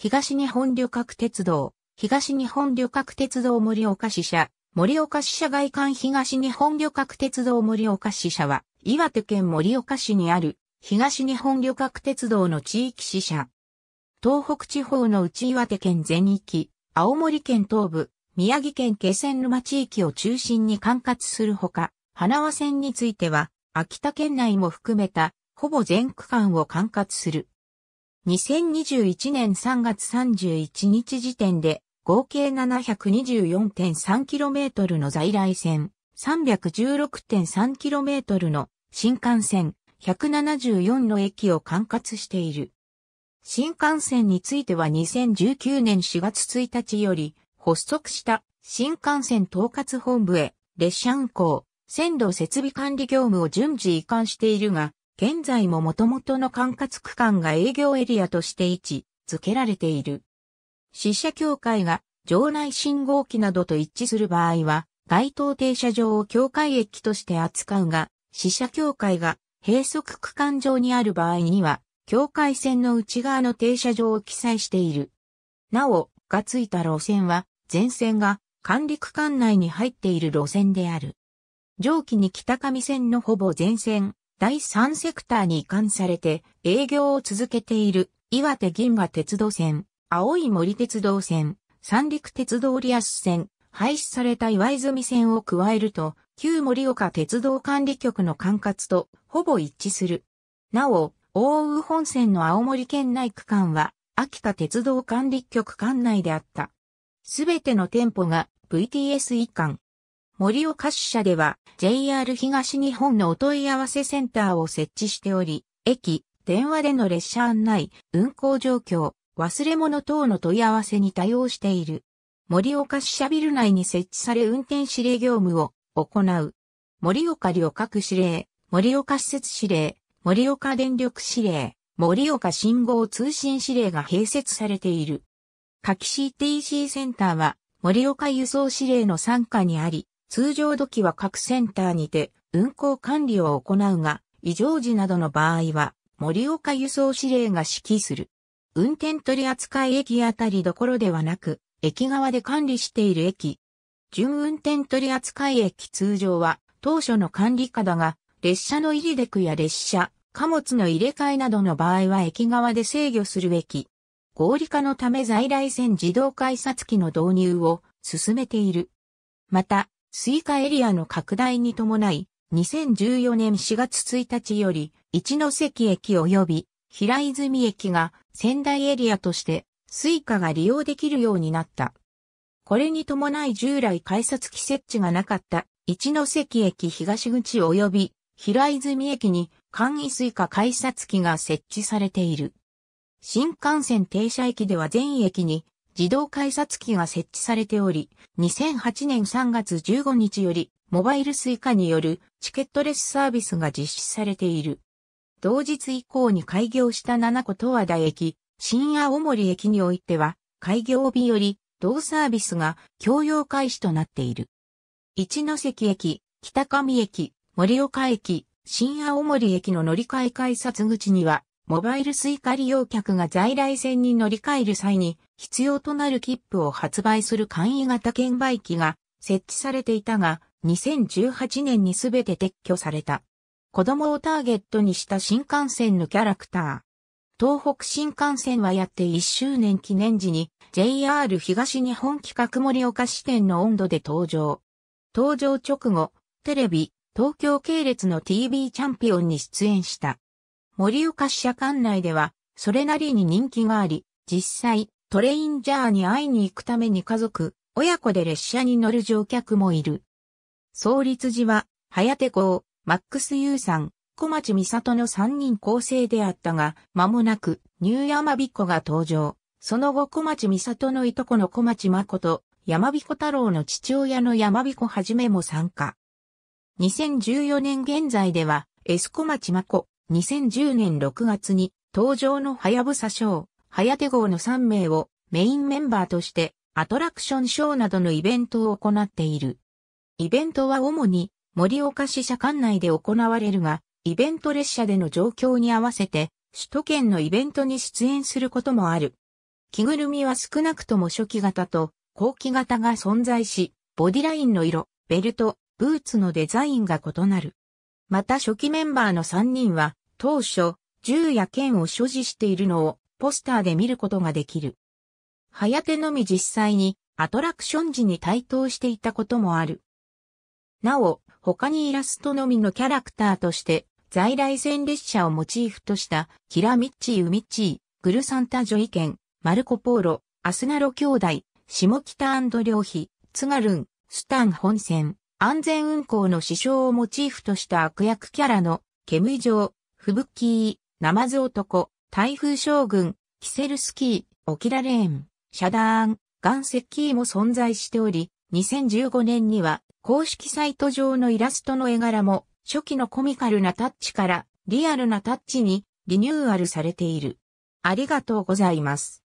東日本旅客鉄道、東日本旅客鉄道森岡支社、森岡支社外観東日本旅客鉄道森岡支社は、岩手県森岡市にある、東日本旅客鉄道の地域支社。東北地方の内岩手県全域、青森県東部、宮城県気仙沼地域を中心に管轄するほか、花輪線については、秋田県内も含めた、ほぼ全区間を管轄する。2021年3月31日時点で、合計 724.3km の在来線、316.3km の新幹線、174の駅を管轄している。新幹線については2019年4月1日より発足した新幹線統括本部へ列車運行、線路設備管理業務を順次移管しているが、現在も元々の管轄区間が営業エリアとして位置付けられている。死者協会が場内信号機などと一致する場合は、該当停車場を境界駅として扱うが、死者協会が閉塞区間上にある場合には、境界線の内側の停車場を記載している。なお、がついた路線は、全線が管理区間内に入っている路線である。上記に北上線のほぼ全線、第3セクターに移管されて営業を続けている岩手銀河鉄道線、青い森鉄道線、三陸鉄道リアス線、廃止された岩泉線を加えると、旧森岡鉄道管理局の管轄とほぼ一致する。なお、大宇本線の青森県内区間は、秋田鉄道管理局管内であった。すべての店舗が VTS 移管、森岡支社では JR 東日本のお問い合わせセンターを設置しており、駅、電話での列車案内、運行状況、忘れ物等の問い合わせに対応している。森岡支社ビル内に設置され運転指令業務を行う。森岡旅客指令、森岡施設指令、森岡電力指令、森岡信号通信指令が併設されている。夏 CTC センターは森岡輸送指令の参加にあり、通常時は各センターにて運行管理を行うが、異常時などの場合は、森岡輸送指令が指揮する。運転取扱駅あたりどころではなく、駅側で管理している駅。準運転取扱駅通常は、当初の管理下だが、列車の入りで区や列車、貨物の入れ替えなどの場合は駅側で制御する駅。合理化のため在来線自動改札機の導入を進めている。また、スイカエリアの拡大に伴い、2014年4月1日より、一ノ関駅及び平泉駅が仙台エリアとして、スイカが利用できるようになった。これに伴い従来改札機設置がなかった、一ノ関駅東口及び平泉駅に簡易スイカ改札機が設置されている。新幹線停車駅では全駅に自動改札機が設置されており、2008年3月15日より、モバイル suica によるチケットレスサービスが実施されている。同日以降に開業した七個十和田駅、新青森駅においては、開業日より、同サービスが共用開始となっている。一関駅、北上駅、盛岡駅、新青森駅の乗り換え改札口には、モバイルスイカ利用客が在来線に乗り換える際に必要となる切符を発売する簡易型券売機が設置されていたが、2018年にすべて撤去された。子供をターゲットにした新幹線のキャラクター。東北新幹線はやって1周年記念時に JR 東日本企画盛岡支店の温度で登場。登場直後、テレビ、東京系列の TV チャンピオンに出演した。盛岡支社管内では、それなりに人気があり、実際、トレインジャーに会いに行くために家族、親子で列車に乗る乗客もいる。創立時は、早手港、マックス・ユーさん、小町美里の3人構成であったが、間もなく、ニューヤマビコが登場。その後小町美里のいとこの小町誠、山彦太郎の父親の山彦はじめも参加。2014年現在では、S 小町真2010年6月に、登場のはやぶさ賞、ハヤテ号の3名をメインメンバーとして、アトラクションショーなどのイベントを行っている。イベントは主に盛岡市社管内で行われるが、イベント列車での状況に合わせて、首都圏のイベントに出演することもある。着ぐるみは少なくとも初期型と後期型が存在し、ボディラインの色、ベルト、ブーツのデザインが異なる。また初期メンバーの3人は、当初、銃や剣を所持しているのをポスターで見ることができる。早手のみ実際にアトラクション時に対等していたこともある。なお、他にイラストのみのキャラクターとして、在来線列車をモチーフとしたキラ・ミッチー・ウミッチー、グルサンタ・ジョイケン、マルコ・ポーロ、アスナロ兄弟、下北ツガルン、スタン本線、安全運行の支障をモチーフとした悪役キャラの、煙城、キー、ナマズ男、台風将軍、キセルスキー、オキラレーン、シャダーン、ガンセッキーも存在しており、2015年には公式サイト上のイラストの絵柄も初期のコミカルなタッチからリアルなタッチにリニューアルされている。ありがとうございます。